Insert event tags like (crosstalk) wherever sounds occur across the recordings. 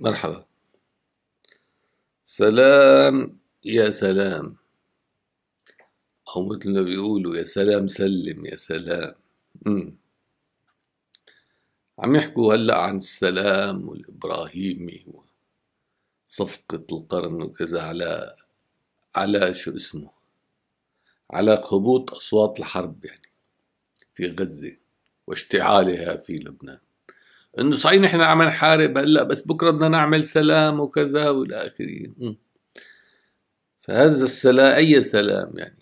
مرحبا سلام يا سلام أو مثل ما بيقولوا يا سلام سلم يا سلام مم. عم يحكوا هلا عن السلام والإبراهيمي وصفقة القرن وكذا على على شو اسمه على هبوط أصوات الحرب يعني في غزة واشتعالها في لبنان انه صحيح نحن عم نحارب هلا بس بكره بدنا نعمل سلام وكذا والى اخره فهذا السلام اي سلام يعني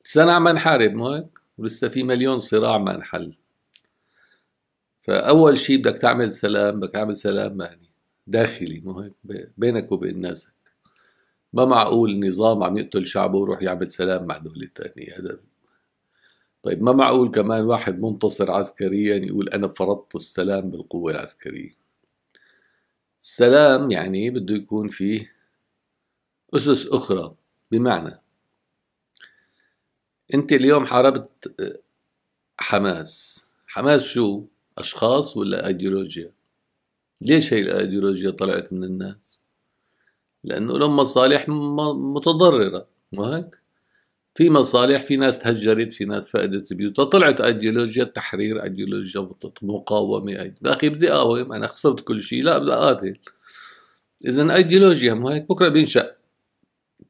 سنة عم نحارب مو هيك ولسه في مليون صراع ما انحل فاول شيء بدك تعمل سلام بدك تعمل سلام يعني داخلي مو هيك بينك وبين ناسك ما معقول نظام عم يقتل شعبه ويروح يعمل سلام مع دولة ثانية هذا طيب ما معقول كمان واحد منتصر عسكريا يقول أنا فرضت السلام بالقوة العسكرية السلام يعني بده يكون فيه أسس أخرى بمعنى أنت اليوم حاربت آه، حماس حماس شو؟ أشخاص ولا أيديولوجيا؟ ليش هي الأيديولوجيا طلعت من الناس؟ لأنه لهم مصالح متضررة مو هيك؟ في مصالح في ناس تهجرت في ناس فقدت بيوتها طلعت ايديولوجيا التحرير ايديولوجيا مقاومه يا اخي بدي اقاوم انا خسرت كل شيء لا بدي اقاتل اذا ايديولوجيا مو هيك بكره بينشا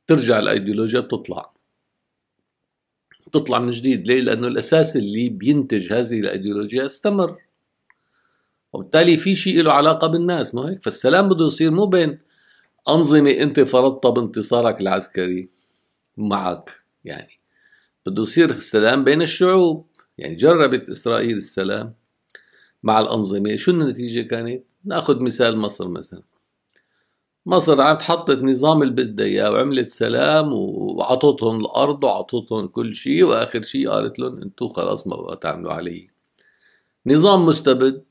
ترجع الايديولوجيا بتطلع بتطلع من جديد ليه؟ لانه الاساس اللي بينتج هذه الايديولوجيا استمر وبالتالي في شيء له علاقه بالناس ما هيك فالسلام بده يصير مو بين انظمه انت فرضتها بانتصارك العسكري معك يعني بده يصير سلام بين الشعوب يعني جربت إسرائيل السلام مع الأنظمة شو النتيجة كانت؟ ناخذ مثال مصر مثلا مصر عم حطت نظام اللي بدها اياه وعملت سلام وعطتهم الارض وعطتهم كل شيء واخر شيء قالت لهم انتم خلاص ما بقى تعملوا علي نظام مستبد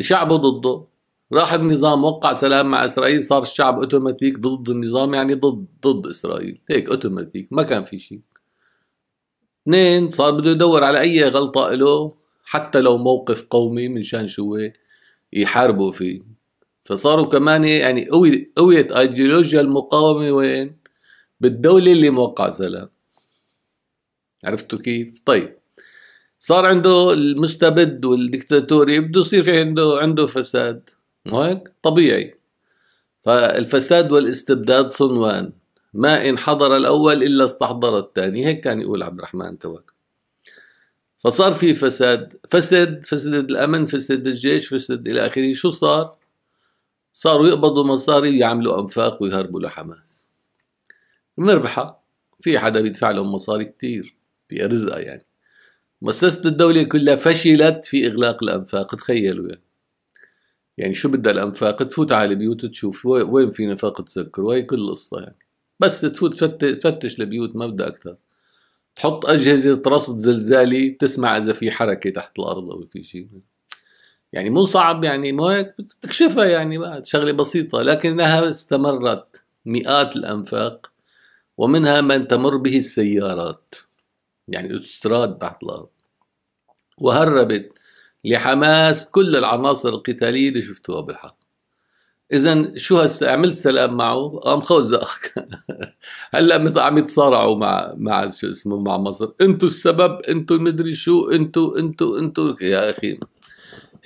شعبه ضده راح النظام وقع سلام مع اسرائيل صار الشعب اوتوماتيك ضد النظام يعني ضد ضد اسرائيل هيك اوتوماتيك ما كان في شيء اثنين صار بده يدور على اي غلطه له حتى لو موقف قومي من شان شو يحاربوا فيه فصاروا كمان يعني قوي قوية ايديولوجيا المقاومة وين؟ بالدولة اللي موقع سلام عرفتوا كيف؟ طيب صار عنده المستبد والدكتاتوري بده يصير في عنده عنده فساد هيك طبيعي فالفساد والاستبداد صنوان ما إن حضر الأول إلا استحضر الثاني هيك كان يقول عبد الرحمن تواك فصار في فساد فسد فسد الأمن فسد الجيش فسد إلى آخره شو صار صاروا يقبضوا مصاري يعملوا أنفاق ويهربوا لحماس مربحة في حدا بيدفع لهم مصاري كتير في رزقة يعني مؤسسة الدولة كلها فشلت في إغلاق الأنفاق تخيلوا يعني يعني شو بدها الانفاق تفوت على البيوت تشوف وين في نفاق تسكر وهي كل القصه يعني بس تفوت تفتش البيوت ما بدها اكثر تحط اجهزه رصد زلزالي تسمع اذا في حركه تحت الارض او في شيء يعني مو صعب يعني مو هيك بتكشفها يعني بعد شغله بسيطه لكنها استمرت مئات الانفاق ومنها من تمر به السيارات يعني اوتستراد تحت الارض وهربت لحماس كل العناصر القتاليه اللي شفتوها بالحرب اذا شو هسا عملت سلام معه قام خوزق (laughs) هلا مثل عم يتصارعوا مع مع شو اسمه مع مصر انتوا السبب انتوا مدري شو انتوا انتوا انتوا يا اخي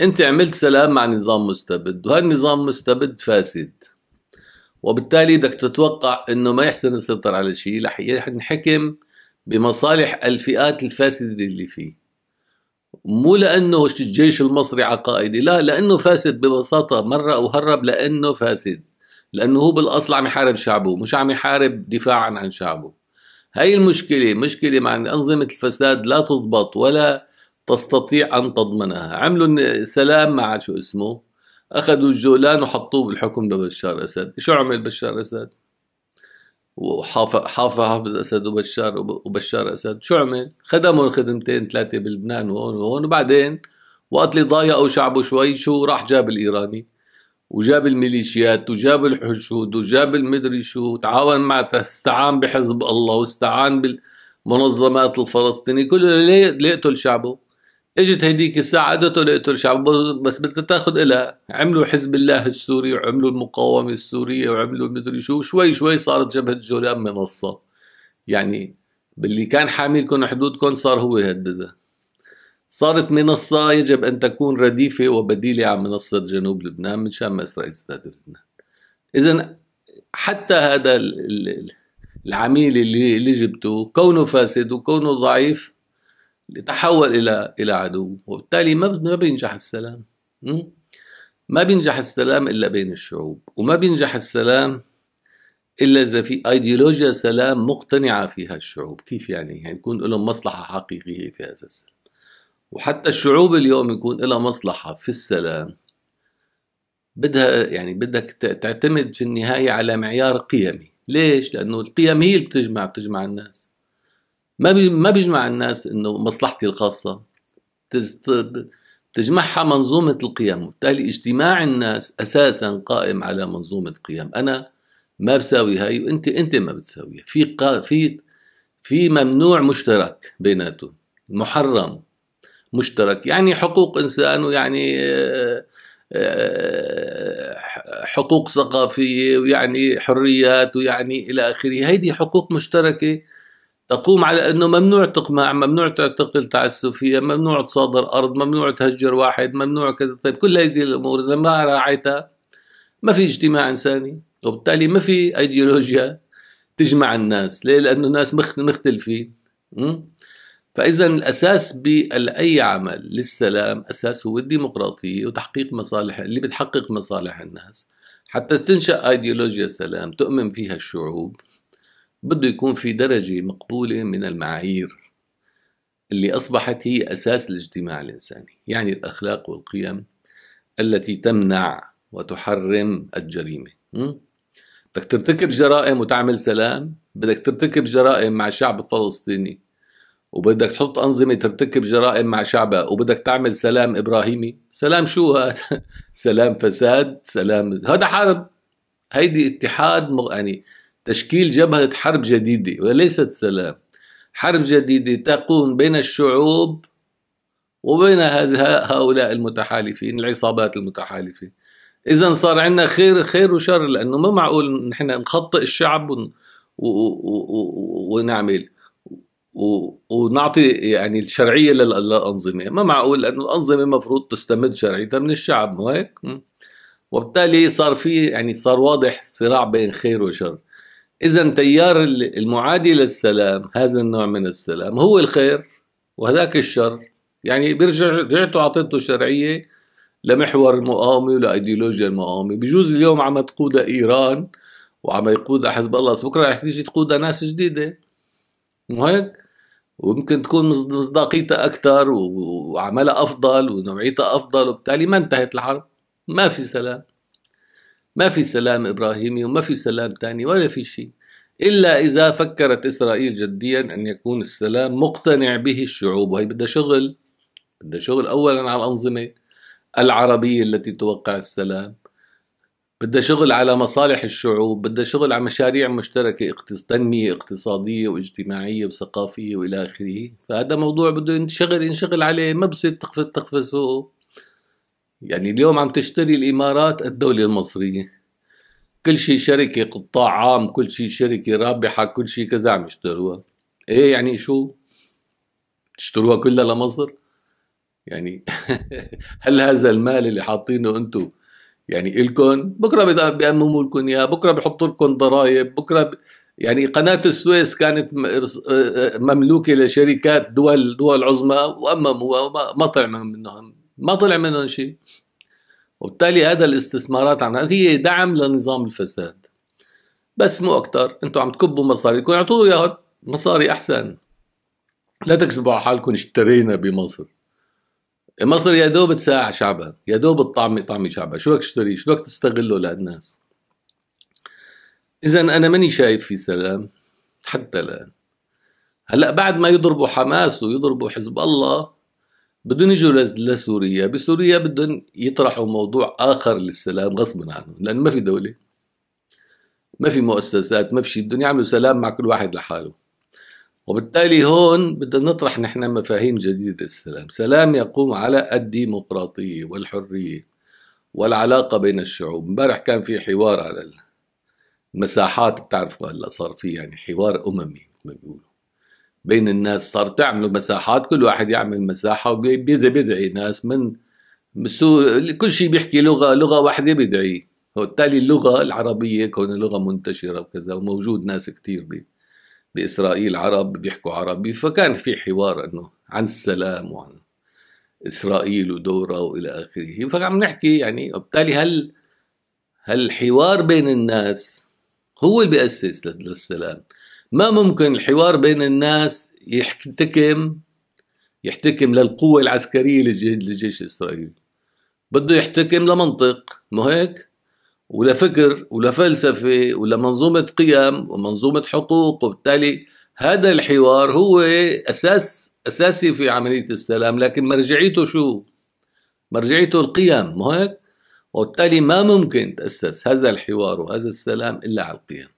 انت عملت سلام مع نظام مستبد وهالنظام مستبد فاسد وبالتالي بدك تتوقع انه ما يحسن يسيطر على شيء رح ينحكم بمصالح الفئات الفاسده اللي فيه مو لانه الجيش المصري عقائدي لا لانه فاسد ببساطه مره وهرب لانه فاسد لانه هو بالاصل عم يحارب شعبه مش عم يحارب دفاعا عن شعبه هاي المشكله مشكله مع انظمه الفساد لا تضبط ولا تستطيع ان تضمنها عملوا سلام مع شو اسمه اخذوا الجولان وحطوه بالحكم لبشار اسد شو عمل بشار اسد وحافظ حافظ اسد وبشار وبشار اسد شو عمل؟ خدمهم خدمتين ثلاثه بلبنان وهون وهون وبعدين وقت اللي ضايقوا شعبه شوي شو راح جاب الايراني وجاب الميليشيات وجاب الحشود وجاب المدري شو تعاون مع استعان بحزب الله واستعان بالمنظمات الفلسطينيه كله ليقتل شعبه اجت هديك ساعدته شعب بس بدها تاخذ لها عملوا حزب الله السوري وعملوا المقاومه السوريه وعملوا مدري شو شوي شوي صارت جبهه جولان منصه يعني باللي كان حاملكم حدودكم صار هو يهددها صارت منصة يجب أن تكون رديفة وبديلة عن منصة جنوب لبنان من شان ما إسرائيل تستهدف لبنان إذا حتى هذا العميل اللي اللي جبته كونه فاسد وكونه ضعيف تحول الى الى عدو وبالتالي ما بينجح السلام ما بينجح السلام الا بين الشعوب وما بينجح السلام الا اذا في ايديولوجيا سلام مقتنعه فيها الشعوب كيف يعني يعني يكون لهم مصلحه حقيقيه في هذا السلام وحتى الشعوب اليوم يكون لها مصلحه في السلام بدها يعني بدك تعتمد في النهايه على معيار قيمي ليش لانه القيم هي اللي بتجمع بتجمع الناس ما ما بيجمع الناس انه مصلحتي الخاصه تجمعها منظومه القيم وبالتالي اجتماع الناس اساسا قائم على منظومه قيم انا ما بساوي هاي وانت انت ما بتساويها في في في ممنوع مشترك بيناتهم محرم مشترك يعني حقوق انسان ويعني آه، حقوق ثقافيه ويعني حريات ويعني الى اخره هيدي حقوق مشتركه تقوم على انه ممنوع تقمع ممنوع تعتقل تعسفيا ممنوع تصادر ارض ممنوع تهجر واحد ممنوع كذا طيب كل هذه الامور اذا ما راعيتها ما في اجتماع انساني وبالتالي ما في ايديولوجيا تجمع الناس ليه لانه الناس مختلفين فاذا الاساس باي عمل للسلام اساس هو الديمقراطيه وتحقيق مصالح اللي بتحقق مصالح الناس حتى تنشا ايديولوجيا سلام تؤمن فيها الشعوب بده يكون في درجة مقبولة من المعايير اللي أصبحت هي أساس الاجتماع الإنساني يعني الأخلاق والقيم التي تمنع وتحرم الجريمة بدك ترتكب جرائم وتعمل سلام بدك ترتكب جرائم مع الشعب الفلسطيني وبدك تحط أنظمة ترتكب جرائم مع شعبها وبدك تعمل سلام إبراهيمي سلام شو هذا (laughs) سلام فساد سلام هذا حرب هيدي اتحاد مغ... يعني تشكيل جبهة حرب جديدة وليست سلام حرب جديدة تقوم بين الشعوب وبين هؤلاء المتحالفين العصابات المتحالفة إذا صار عندنا خير خير وشر لأنه ما معقول نحن نخطئ الشعب ونعمل ونعطي يعني الشرعية للأنظمة ما معقول لأنه الأنظمة المفروض تستمد شرعيتها من الشعب مو هيك؟ وبالتالي صار في يعني صار واضح صراع بين خير وشر إذا تيار المعادي للسلام هذا النوع من السلام هو الخير وهذاك الشر يعني بيرجع رجعتوا أعطيته شرعية لمحور المقاومة ولأيديولوجيا المقاومة بجوز اليوم عم تقودها إيران وعم يقودها حزب الله بكرة رح تيجي تقودها ناس جديدة مو هيك؟ ويمكن تكون مصداقيتها أكثر وعملها أفضل ونوعيتها أفضل وبالتالي ما انتهت الحرب ما في سلام ما في سلام إبراهيمي وما في سلام تاني ولا في شيء إلا إذا فكرت إسرائيل جديا أن يكون السلام مقتنع به الشعوب وهي بدها شغل بدها شغل أولا على الأنظمة العربية التي توقع السلام بدها شغل على مصالح الشعوب بدها شغل على مشاريع مشتركة تنمية اقتصادية واجتماعية وثقافية وإلى آخره فهذا موضوع بده ينشغل ينشغل عليه ما بصير تقفز تقفز فوقه يعني اليوم عم تشتري الإمارات الدولة المصرية كل شيء شركة قطاع عام كل شيء شركة رابحة كل شيء كذا عم يشتروها ايه يعني شو تشتروها كلها لمصر يعني (laughs) هل هذا المال اللي حاطينه انتو يعني الكم بكره بيأمموا لكم اياه بكره بيحطوا لكم ضرائب بكره ب... يعني قناه السويس كانت آه، مملوكه لشركات دول دول عظمى وامموها وما ما طلع منهم ما طلع منهم شيء وبالتالي هذا الاستثمارات عم هي دعم لنظام الفساد بس مو اكثر انتم عم تكبوا مصاريكم اعطوه اياها مصاري احسن لا تكسبوا على حالكم اشترينا بمصر مصر يا دوب تساع شعبها يا دوب تطعمي طعمي شعبها شو بدك تشتري شو بدك تستغله لهالناس اذا انا ماني شايف في سلام حتى الان هلا بعد ما يضربوا حماس ويضربوا حزب الله بدهم يجوا لسوريا بسوريا بدهم يطرحوا موضوع آخر للسلام غصبا عنهم لأن ما في دولة ما في مؤسسات ما في شيء بدهم يعملوا سلام مع كل واحد لحاله وبالتالي هون بدنا نطرح نحن مفاهيم جديدة للسلام سلام يقوم على الديمقراطية والحرية والعلاقة بين الشعوب امبارح كان في حوار على المساحات بتعرفوا هلا صار في يعني حوار أممي ما بيقولوا بين الناس صار تعملوا مساحات كل واحد يعمل مساحة وبيدعي ناس من كل شيء بيحكي لغة لغة واحدة بيدعي وبالتالي اللغة العربية كون لغة منتشرة وكذا وموجود ناس كتير بي بإسرائيل عرب بيحكوا عربي فكان في حوار أنه عن السلام وعن إسرائيل ودورها وإلى آخره فعم نحكي يعني وبالتالي هل هالحوار بين الناس هو اللي بيأسس للسلام ما ممكن الحوار بين الناس يحتكم يحتكم للقوة العسكرية للجيش الإسرائيلي بده يحتكم لمنطق مو هيك ولفكر ولفلسفة ولمنظومة قيم ومنظومة حقوق وبالتالي هذا الحوار هو أساس أساسي في عملية السلام لكن مرجعيته شو مرجعيته القيم مو هيك وبالتالي ما ممكن تأسس هذا الحوار وهذا السلام إلا على القيم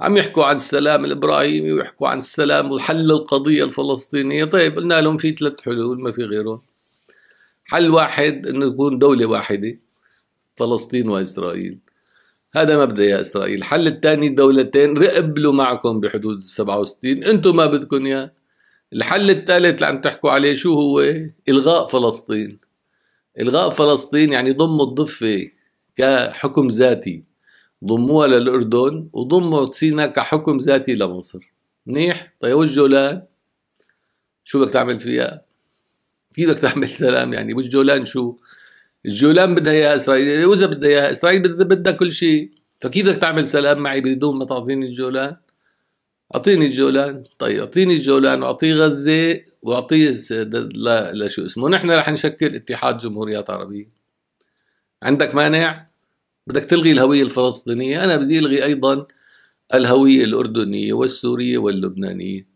عم يحكوا عن السلام الابراهيمي ويحكوا عن السلام وحل القضيه الفلسطينيه طيب قلنا لهم في ثلاث حلول ما في غيرهم حل واحد انه يكون دوله واحده فلسطين واسرائيل هذا مبدا يا اسرائيل الحل الثاني دولتين رقبلوا معكم بحدود 67 انتم ما بدكم اياه الحل الثالث اللي عم تحكوا عليه شو هو الغاء فلسطين الغاء فلسطين يعني ضم الضفه كحكم ذاتي ضموها للأردن وضموا سينا كحكم ذاتي لمصر منيح طيب والجولان شو بدك تعمل فيها كيف بدك تعمل سلام يعني والجولان شو الجولان بدها اياها اسرائيل واذا بدها اياها اسرائيل بدها بدها كل شيء فكيف بدك تعمل سلام معي بدون ما تعطيني الجولان اعطيني الجولان طيب اعطيني الجولان واعطيه غزه واعطيه لشو اسمه نحن رح نشكل اتحاد جمهوريات عربيه عندك مانع بدك تلغي الهوية الفلسطينية أنا بدي ألغي أيضا الهوية الأردنية والسورية واللبنانية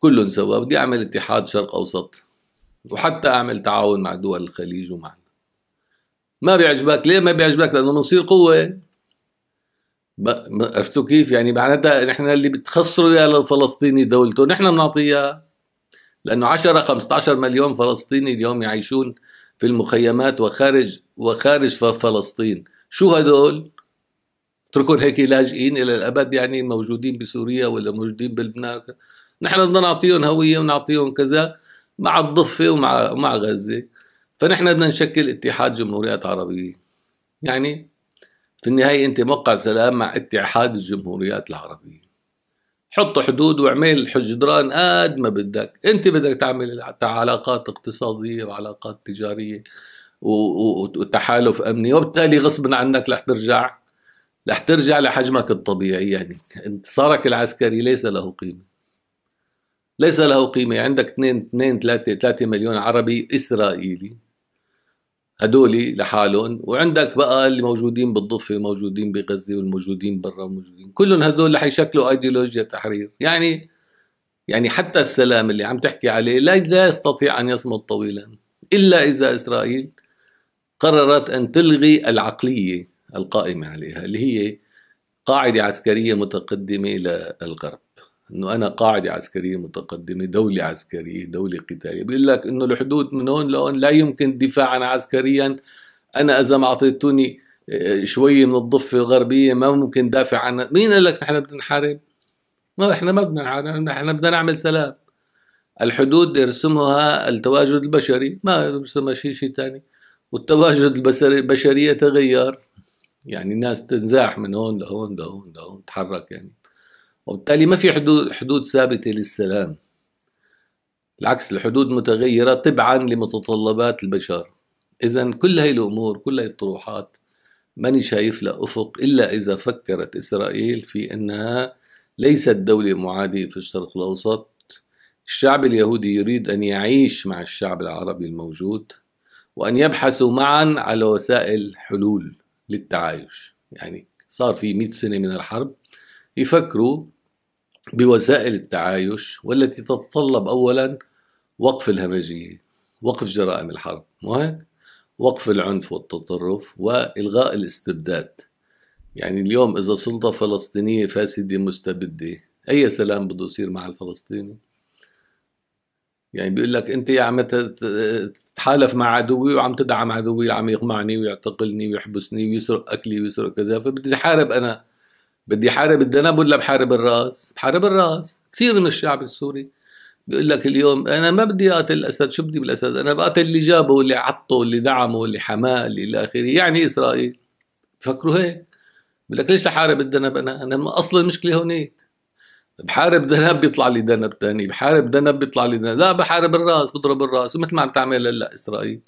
كلهم سوا بدي أعمل اتحاد شرق أوسط وحتى أعمل تعاون مع دول الخليج ومعنا ما بيعجبك ليه ما بيعجبك لأنه بنصير قوة عرفتوا كيف يعني معناتها نحن اللي بتخسروا اياه للفلسطيني دولته نحن بنعطيها لانه 10 15 مليون فلسطيني اليوم يعيشون في المخيمات وخارج وخارج فلسطين شو هدول تركون هيك لاجئين الى الابد يعني موجودين بسوريا ولا موجودين بلبنان نحن بدنا نعطيهم هويه ونعطيهم كذا مع الضفه ومع مع غزه فنحن بدنا نشكل اتحاد جمهوريات عربيه يعني في النهايه انت موقع سلام مع اتحاد الجمهوريات العربيه حط حدود واعمل حجدران قد ما بدك انت بدك تعمل علاقات اقتصاديه وعلاقات تجاريه وتحالف امني وبالتالي غصبا عنك رح ترجع رح ترجع لحجمك الطبيعي يعني انتصارك العسكري ليس له قيمه ليس له قيمة يعني عندك 2 2 3 3 مليون عربي إسرائيلي هدول لحالهم وعندك بقى اللي موجودين بالضفة موجودين بغزة والموجودين برا وموجودين كلهم هدول رح يشكلوا أيديولوجيا تحرير يعني يعني حتى السلام اللي عم تحكي عليه لا, لا يستطيع أن يصمد طويلا إلا إذا إسرائيل قررت أن تلغي العقلية القائمة عليها اللي هي قاعدة عسكرية متقدمة للغرب انه انا قاعده عسكريه متقدمه، دوله عسكريه، دوله قتاليه، بيقول لك انه الحدود من هون لهون لا يمكن دفاعا عسكريا، انا اذا ما اعطيتوني آه، شويه من الضفه الغربيه ما ممكن دافع عنها، مين قال لك نحن بدنا نحارب؟ ما احنا ما بدنا نحارب، احنا بدنا نعمل سلام. الحدود يرسمها التواجد البشري، ما يرسمها شيء شيء ثاني. والتواجد البشرية تغير يعني الناس تنزاح من هون لهون لهون لهون تحرك يعني وبالتالي ما في حدود حدود ثابتة للسلام بالعكس الحدود متغيرة تبعا لمتطلبات البشر إذا كل هاي الأمور كل هاي الطروحات ماني شايف لها أفق إلا إذا فكرت إسرائيل في أنها ليست دولة معادية في الشرق الأوسط الشعب اليهودي يريد أن يعيش مع الشعب العربي الموجود وأن يبحثوا معا على وسائل حلول للتعايش يعني صار في 100 سنة من الحرب يفكروا بوسائل التعايش والتي تتطلب أولا وقف الهمجية وقف جرائم الحرب مو هيك؟ وقف العنف والتطرف وإلغاء الاستبداد يعني اليوم إذا سلطة فلسطينية فاسدة مستبدة أي سلام بده يصير مع الفلسطيني؟ يعني بيقول لك انت عم تتحالف مع عدوي وعم تدعم عدوي اللي عم يقمعني ويعتقلني ويحبسني ويسرق اكلي ويسرق كذا فبدي احارب انا بدي احارب الذنب ولا بحارب الراس؟ بحارب الراس، كثير من الشعب السوري بيقول لك اليوم انا ما بدي اقتل الاسد، شو بدي بالاسد؟ انا بقتل اللي جابه واللي عطه واللي دعمه واللي حماه اللي الى اخره، يعني اسرائيل فكروا هيك بقول لك ليش لحارب الذنب انا؟ انا اصل المشكله هونيك بحارب ذنب بيطلع لي ذنب ثاني بحارب ذنب بيطلع لي ذنب لا بحارب الراس بضرب الراس مثل ما عم تعمل هلا اسرائيل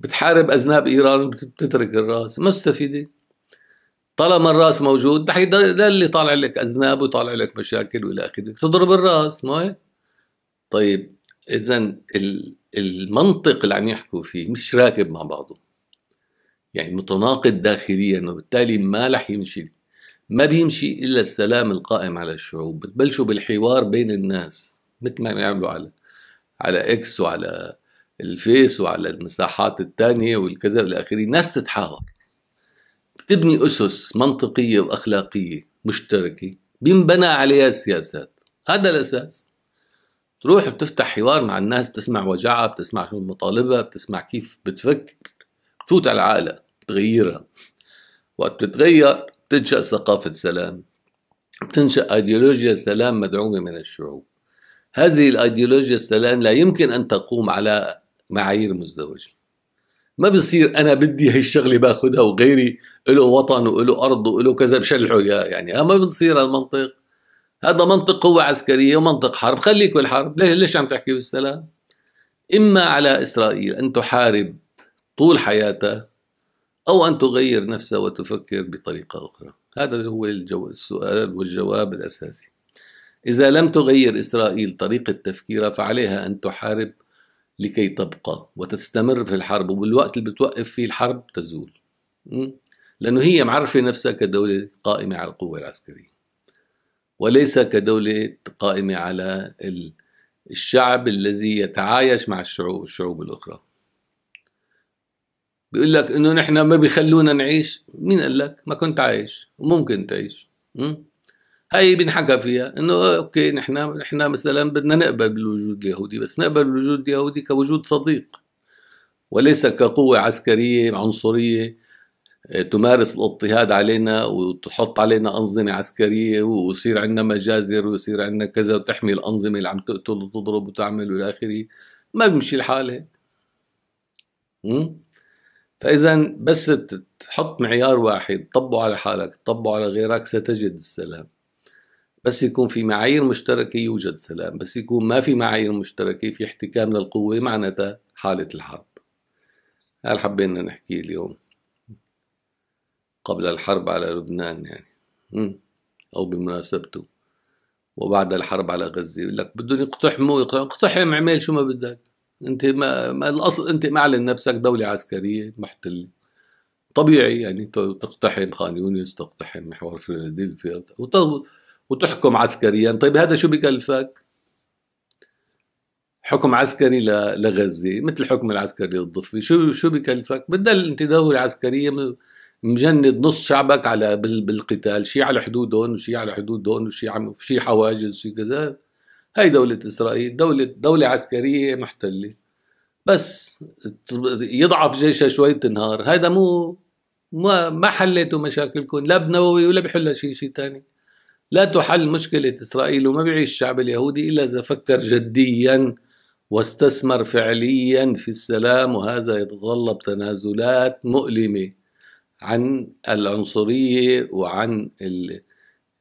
بتحارب اذناب ايران بتترك الراس ما بتستفيدي طالما الراس موجود ده اللي طالع لك اذناب وطالع لك مشاكل والى اخره تضرب الراس ما هيك طيب اذا المنطق اللي عم يحكوا فيه مش راكب مع بعضه يعني متناقض داخليا وبالتالي ما رح يمشي ما بيمشي إلا السلام القائم على الشعوب بتبلشوا بالحوار بين الناس مثل ما بيعملوا على على إكس وعلى الفيس وعلى المساحات الثانية والكذا إلى آخره ناس تتحاور بتبني أسس منطقية وأخلاقية مشتركة بينبنى عليها السياسات هذا الأساس تروح بتفتح حوار مع الناس بتسمع وجعها بتسمع شو مطالبها بتسمع كيف بتفكر بتفوت على العقلة بتغيرها وقت بتتغير بتنشأ ثقافة سلام بتنشأ أيديولوجيا سلام مدعومة من الشعوب هذه الأيديولوجيا السلام لا يمكن أن تقوم على معايير مزدوجة ما بصير أنا بدي هي الشغلة باخذها وغيري له وطن وله أرض وله كذا بشلحه إياه يعني ما بتصير هالمنطق هذا منطق قوة عسكرية ومنطق حرب خليك بالحرب ليش ليش عم تحكي بالسلام إما على إسرائيل أن تحارب طول حياتها أو أن تغير نفسها وتفكر بطريقة أخرى هذا هو الجو... السؤال والجواب الأساسي إذا لم تغير إسرائيل طريقة تفكيرها فعليها أن تحارب لكي تبقى وتستمر في الحرب وبالوقت اللي بتوقف فيه الحرب تزول لأنه هي معرفة نفسها كدولة قائمة على القوة العسكرية وليس كدولة قائمة على الشعب الذي يتعايش مع الشعوب الشعوب الأخرى بيقول لك انه نحن ما بيخلونا نعيش مين قال لك ما كنت عايش وممكن تعيش م? هاي بنحكى فيها انه اوكي نحن نحن مثلا بدنا نقبل بالوجود اليهودي بس نقبل بالوجود اليهودي كوجود صديق وليس كقوة عسكرية عنصرية إيه، تمارس الاضطهاد علينا وتحط علينا أنظمة عسكرية ويصير عندنا مجازر ويصير عندنا كذا وتحمي الأنظمة اللي عم تقتل وتضرب وتعمل وإلى آخره ما بيمشي الحال هيك فاذا بس تحط معيار واحد طبقه على حالك طبقه على غيرك ستجد السلام بس يكون في معايير مشتركة يوجد سلام بس يكون ما في معايير مشتركة في احتكام للقوة معناتها حالة الحرب هل حبينا نحكي اليوم قبل الحرب على لبنان يعني أو بمناسبته وبعد الحرب على غزة يقول لك بدهم يقتحموا يقتحم اعمل شو ما بدك انت ما, ما الاصل انت معلن نفسك دوله عسكريه محتله طبيعي يعني تقتحم خان يونس تقتحم محور فيلادلفيا وتحكم عسكريا طيب هذا شو بكلفك حكم عسكري لغزة مثل الحكم العسكري للضفة شو شو بكلفك بدل انت دولة عسكرية مجند نص شعبك على بالقتال شي على حدودهم وشي على حدودهم وشي شي حواجز شي كذا هي دولة إسرائيل دولة دولة عسكرية محتلة بس يضعف جيشها شوي تنهار هذا مو ما ما حليتوا مشاكلكم لا بنووي ولا بحل شيء شيء ثاني لا تحل مشكلة إسرائيل وما بيعيش الشعب اليهودي إلا إذا فكر جديا واستثمر فعليا في السلام وهذا يتطلب تنازلات مؤلمة عن العنصرية وعن ال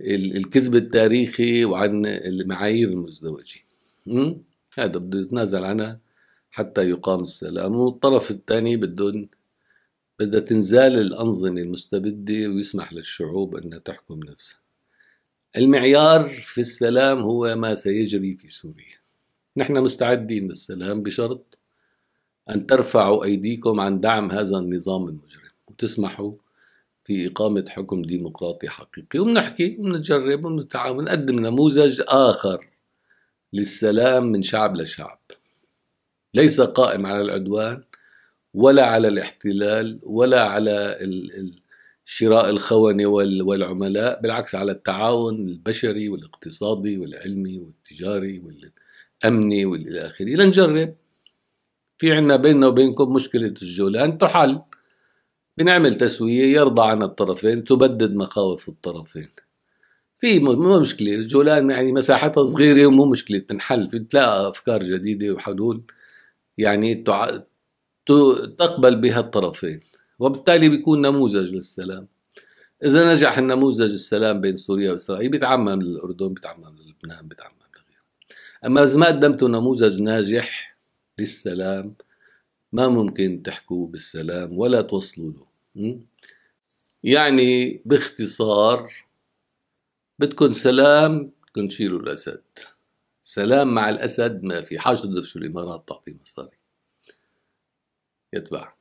الكذب التاريخي وعن المعايير المزدوجة هذا بده يتنازل عنها حتى يقام السلام والطرف الثاني بدهم بدها تنزال الأنظمة المستبدة ويسمح للشعوب أن تحكم نفسها المعيار في السلام هو ما سيجري في سوريا نحن مستعدين للسلام بشرط أن ترفعوا أيديكم عن دعم هذا النظام المجرم وتسمحوا في إقامة حكم ديمقراطي حقيقي وبنحكي وبنجرب وبنتعاون ونقدم نموذج آخر للسلام من شعب لشعب ليس قائم على العدوان ولا على الاحتلال ولا على شراء الخونة والعملاء بالعكس على التعاون البشري والاقتصادي والعلمي والتجاري والأمني والى آخره لنجرب في عنا بيننا وبينكم مشكلة الجولان تحل بنعمل تسوية يرضى عن الطرفين تبدد مخاوف الطرفين في مو مشكلة جولان يعني مساحتها صغيرة ومو مشكلة بتنحل بتلاقى أفكار جديدة وحلول يعني تع... تقبل بها الطرفين وبالتالي بيكون نموذج للسلام إذا نجح النموذج السلام بين سوريا وإسرائيل بيتعمم للأردن بيتعمم للبنان بيتعمم لغيره أما إذا ما قدمتوا نموذج ناجح للسلام ما ممكن تحكوا بالسلام ولا توصلوا له يعني باختصار بدكن سلام بدكن تشيلوا الاسد سلام مع الاسد ما في حاجه تدفشوا الامارات تعطيه مصاري يتبع